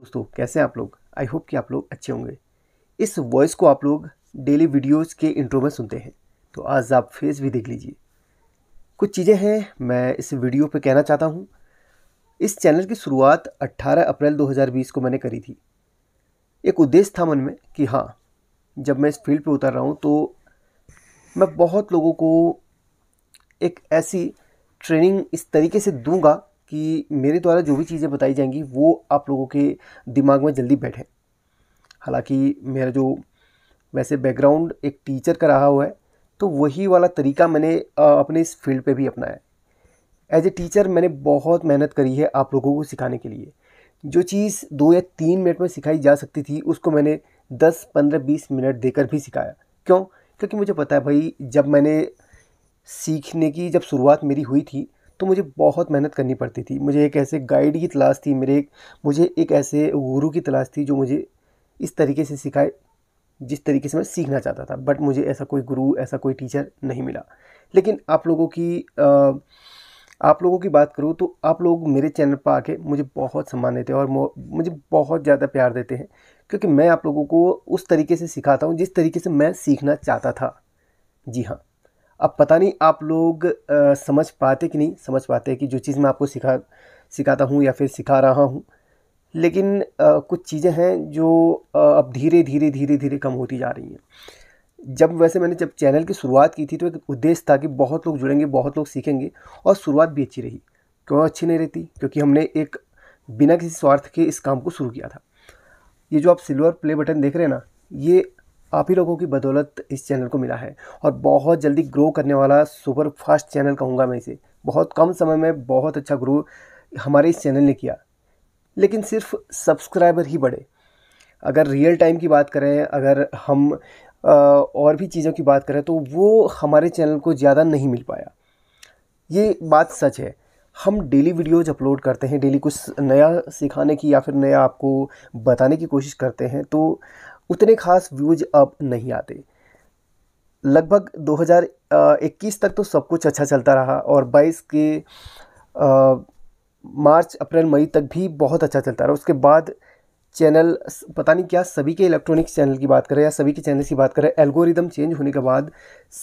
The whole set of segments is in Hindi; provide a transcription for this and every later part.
दोस्तों कैसे आप लोग आई होप कि आप लोग अच्छे होंगे इस वॉइस को आप लोग डेली वीडियोस के इंट्रो में सुनते हैं तो आज आप फेस भी देख लीजिए कुछ चीज़ें हैं मैं इस वीडियो पे कहना चाहता हूँ इस चैनल की शुरुआत 18 अप्रैल 2020 को मैंने करी थी एक उद्देश्य था मन में कि हाँ जब मैं इस फील्ड पर उतर रहा हूँ तो मैं बहुत लोगों को एक ऐसी ट्रेनिंग इस तरीके से दूंगा कि मेरे द्वारा जो भी चीज़ें बताई जाएंगी वो आप लोगों के दिमाग में जल्दी बैठे हालांकि मेरा जो वैसे बैकग्राउंड एक टीचर का रहा हुआ है तो वही वाला तरीका मैंने अपने इस फील्ड पे भी अपनाया एज ए टीचर मैंने बहुत मेहनत करी है आप लोगों को सिखाने के लिए जो चीज़ दो या तीन मिनट में सिखाई जा सकती थी उसको मैंने दस पंद्रह बीस मिनट देकर भी सिखाया क्यों क्योंकि मुझे पता है भाई जब मैंने सीखने की जब शुरुआत मेरी हुई थी तो मुझे बहुत मेहनत करनी पड़ती थी मुझे एक ऐसे गाइड की तलाश थी मेरे एक मुझे एक ऐसे गुरु की तलाश थी जो मुझे इस तरीके से सिखाए जिस तरीके से मैं सीखना चाहता था बट मुझे ऐसा कोई गुरु ऐसा कोई टीचर नहीं मिला लेकिन आप लोगों की आ, आप लोगों की बात करूँ तो आप लोग मेरे चैनल पर आके मुझे बहुत सम्मान देते हैं और मुझे बहुत ज़्यादा प्यार देते हैं क्योंकि मैं आप लोगों को उस तरीके से सिखाता हूँ जिस तरीके से मैं सीखना चाहता था जी हाँ अब पता नहीं आप लोग आ, समझ पाते कि नहीं समझ पाते कि जो चीज़ मैं आपको सिखा सिखाता हूँ या फिर सिखा रहा हूँ लेकिन आ, कुछ चीज़ें हैं जो आ, अब धीरे धीरे धीरे धीरे कम होती जा रही हैं जब वैसे मैंने जब चैनल की शुरुआत की थी तो एक उद्देश्य था कि बहुत लोग जुड़ेंगे बहुत लोग सीखेंगे और शुरुआत भी अच्छी रही क्यों अच्छी नहीं रहती क्योंकि हमने एक बिना किसी स्वार्थ के इस काम को शुरू किया था ये जो आप सिल्वर प्ले बटन देख रहे हैं ना ये आप ही लोगों की बदौलत इस चैनल को मिला है और बहुत जल्दी ग्रो करने वाला सुपर फास्ट चैनल कहूँगा मैं इसे बहुत कम समय में बहुत अच्छा ग्रो हमारे इस चैनल ने किया लेकिन सिर्फ सब्सक्राइबर ही बढ़े अगर रियल टाइम की बात करें अगर हम और भी चीज़ों की बात करें तो वो हमारे चैनल को ज़्यादा नहीं मिल पाया ये बात सच है हम डेली वीडियोज अपलोड करते हैं डेली कुछ नया सिखाने की या फिर नया आपको बताने की कोशिश करते हैं तो उतने खास व्यूज अब नहीं आते लगभग 2021 तक तो सब कुछ अच्छा चलता रहा और 22 के आ, मार्च अप्रैल मई तक भी बहुत अच्छा चलता रहा उसके बाद चैनल पता नहीं क्या सभी के इलेक्ट्रॉनिक्स चैनल की बात करें या सभी के चैनल की बात करें एल्गोरिदम चेंज होने के बाद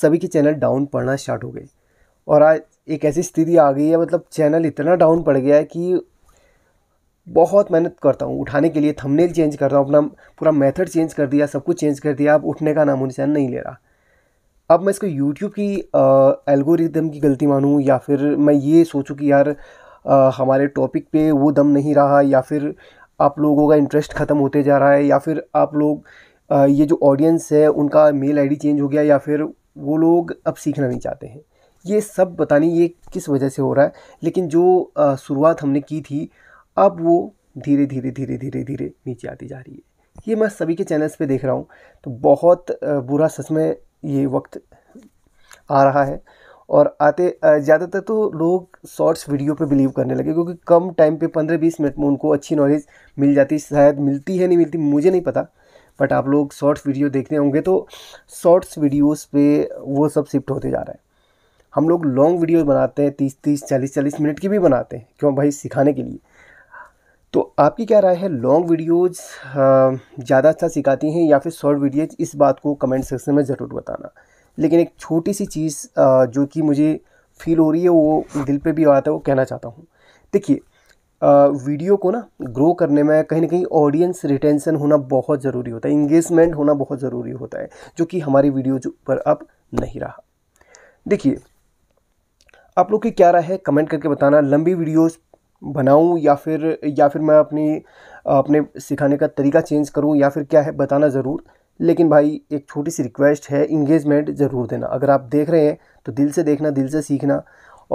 सभी के चैनल डाउन पड़ना स्टार्ट हो गए और आज एक ऐसी स्थिति आ गई है मतलब चैनल इतना डाउन पड़ गया है कि बहुत मेहनत करता हूँ उठाने के लिए थंबनेल चेंज कर रहा हूँ अपना पूरा मेथड चेंज कर दिया सब कुछ चेंज कर दिया अब उठने का नामो निशान नहीं ले रहा अब मैं इसको यूट्यूब की एल्गोरिदम की गलती मानूँ या फिर मैं ये सोचूँ कि यार आ, हमारे टॉपिक पे वो दम नहीं रहा या फिर आप लोगों का इंटरेस्ट ख़त्म होते जा रहा है या फिर आप लोग आ, ये जो ऑडियंस है उनका मेल आईडी चेंज हो गया या फिर वो लोग अब सीखना नहीं चाहते हैं ये सब बतानी ये किस वजह से हो रहा है लेकिन जो शुरुआत हमने की थी अब वो धीरे धीरे धीरे धीरे धीरे नीचे आती जा रही है ये मैं सभी के चैनल्स पे देख रहा हूँ तो बहुत बुरा सच में ये वक्त आ रहा है और आते ज़्यादातर तो लोग शॉर्ट्स वीडियो पे बिलीव करने लगे क्योंकि कम टाइम पे पंद्रह बीस मिनट में उनको अच्छी नॉलेज मिल जाती शायद मिलती है नहीं मिलती मुझे नहीं पता बट आप लोग शॉर्ट्स वीडियो देखने होंगे तो शॉर्ट्स वीडियोस पे वो सब शिफ्ट होते जा रहा है हम लोग लॉन्ग वीडियो बनाते हैं तीस तीस चालीस चालीस मिनट की भी बनाते हैं क्यों भाई सिखाने के लिए तो आपकी क्या राय है लॉन्ग वीडियोज़ ज़्यादा अच्छा सिखाती हैं या फिर शॉर्ट वीडियोज़ इस बात को कमेंट सेक्शन में ज़रूर बताना लेकिन एक छोटी सी चीज़ जो कि मुझे फील हो रही है वो दिल पे भी आता है वो कहना चाहता हूँ देखिए वीडियो को ना ग्रो करने में कहीं ना कहीं ऑडियंस रिटेंशन होना बहुत ज़रूरी होता है इंगेजमेंट होना बहुत ज़रूरी होता है जो कि हमारी वीडियोज पर अब नहीं रहा देखिए आप लोग की क्या राय है कमेंट करके बताना लंबी वीडियोज़ बनाऊँ या फिर या फिर मैं अपनी अपने सिखाने का तरीका चेंज करूँ या फिर क्या है बताना ज़रूर लेकिन भाई एक छोटी सी रिक्वेस्ट है इंगेजमेंट ज़रूर देना अगर आप देख रहे हैं तो दिल से देखना दिल से सीखना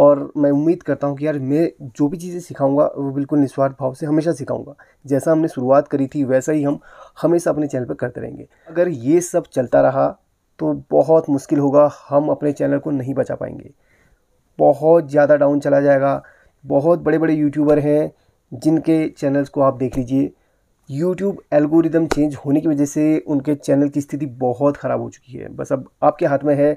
और मैं उम्मीद करता हूँ कि यार मैं जो भी चीज़ें सिखाऊंगा वो बिल्कुल निस्वार्थ भाव से हमेशा सिखाऊंगा जैसा हमने शुरुआत करी थी वैसा ही हम हमेशा अपने चैनल पर करते रहेंगे अगर ये सब चलता रहा तो बहुत मुश्किल होगा हम अपने चैनल को नहीं बचा पाएंगे बहुत ज़्यादा डाउन चला जाएगा बहुत बड़े बड़े यूट्यूबर हैं जिनके चैनल्स को आप देख लीजिए यूट्यूब एल्गोरिदम चेंज होने की वजह से उनके चैनल की स्थिति बहुत ख़राब हो चुकी है बस अब आपके हाथ में है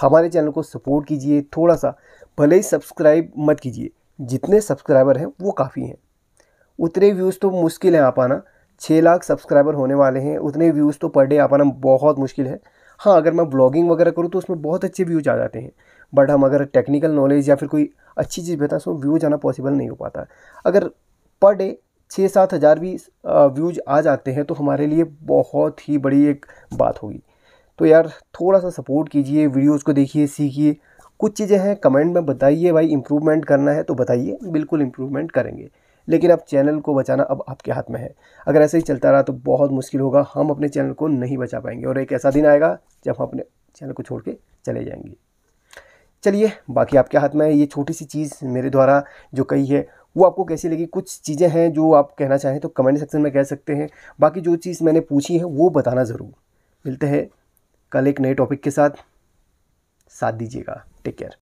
हमारे चैनल को सपोर्ट कीजिए थोड़ा सा भले ही सब्सक्राइब मत कीजिए जितने सब्सक्राइबर हैं वो काफ़ी हैं उतने व्यूज़ तो मुश्किल है आ पाना छः लाख सब्सक्राइबर होने वाले हैं उतने व्यूज़ तो पर डे आ पाना बहुत मुश्किल है हाँ अगर मैं ब्लॉगिंग वगैरह करूँ तो उसमें बहुत अच्छे व्यूज आ जाते हैं बट हम अगर टेक्निकल नॉलेज या फिर कोई अच्छी चीज़ बताएं उसमें व्यूज़ आना पॉसिबल नहीं हो पाता अगर पर डे छः सात हज़ार भी व्यूज़ आ जाते हैं तो हमारे लिए बहुत ही बड़ी एक बात होगी तो यार थोड़ा सा सपोर्ट कीजिए वीडियोज़ को देखिए सीखिए कुछ चीज़ें हैं कमेंट में बताइए भाई इम्प्रूवमेंट करना है तो बताइए बिल्कुल इम्प्रूवमेंट करेंगे लेकिन अब चैनल को बचाना अब आपके हाथ में है अगर ऐसे ही चलता रहा तो बहुत मुश्किल होगा हम अपने चैनल को नहीं बचा पाएंगे और एक ऐसा दिन आएगा जब हम अपने चैनल को छोड़ के चले जाएंगे चलिए बाकी आपके हाथ में है ये छोटी सी चीज़ मेरे द्वारा जो कही है वो आपको कैसी लगी कुछ चीज़ें हैं जो आप कहना चाहें तो कमेंट सेक्शन में कह सकते हैं बाकी जो चीज़ मैंने पूछी है वो बताना ज़रूर मिलते हैं कल एक नए टॉपिक के साथ साथ दीजिएगा टेक केयर